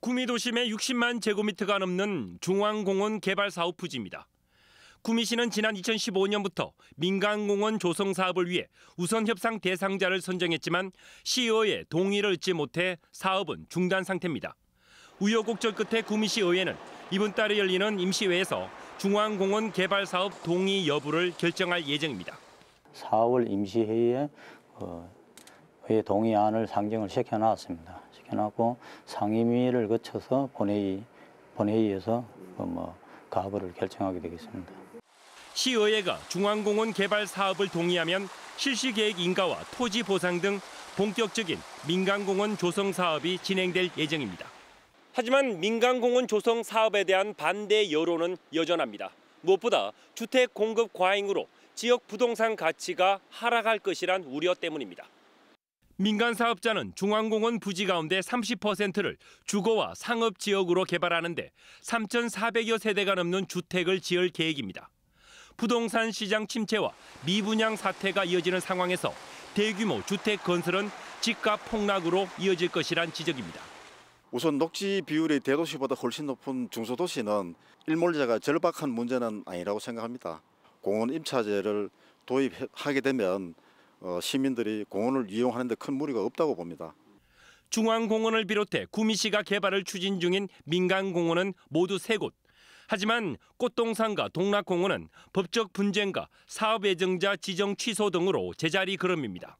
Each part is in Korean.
구미도심의 60만 제곱미터가 넘는 중앙공원 개발 사업 부지입니다. 구미시는 지난 2015년부터 민간공원 조성 사업을 위해 우선 협상 대상자를 선정했지만 시의회 동의를 얻지 못해 사업은 중단 상태입니다. 우여곡절 끝에 구미시의회는 이번 달에 열리는 임시회에서 중앙공원 개발 사업 동의 여부를 결정할 예정입니다. 4월 임시회에 의 어, 이 동의안을 상정을 시켜놨습니다. 시켜놨고 상임위를 거쳐서 본회의 본회의에서 그 뭐 가부를 결정하게 되겠습니다. 시의회가 중앙공원 개발 사업을 동의하면 실시 계획 인가와 토지 보상 등 본격적인 민간공원 조성 사업이 진행될 예정입니다. 하지만 민간공원 조성 사업에 대한 반대 여론은 여전합니다. 무엇보다 주택 공급 과잉으로 지역 부동산 가치가 하락할 것이란 우려 때문입니다. 민간 사업자는 중앙공원 부지 가운데 30%를 주거와 상업 지역으로 개발하는데 3,400여 세대가 넘는 주택을 지을 계획입니다. 부동산 시장 침체와 미분양 사태가 이어지는 상황에서 대규모 주택 건설은 집값 폭락으로 이어질 것이란 지적입니다. 우선 녹지 비율이 대도시보다 훨씬 높은 중소도시는 일몰제가 절박한 문제는 아니라고 생각합니다. 공원 임차제를 도입하게 되면 어, 시민들이 공원을 이용하는 데 큰 무리가 없다고 봅니다. 중앙공원을 비롯해 구미시가 개발을 추진 중인 민간공원은 모두 세곳 하지만 꽃동산과 동락공원은 법적 분쟁과 사업 예정자 지정 취소 등으로 제자리 걸음입니다.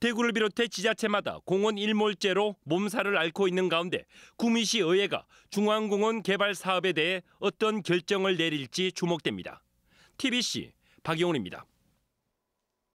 대구를 비롯해 지자체마다 공원 일몰제로 몸살을 앓고 있는 가운데 구미시 의회가 중앙공원 개발 사업에 대해 어떤 결정을 내릴지 주목됩니다. TBC 박영훈입니다.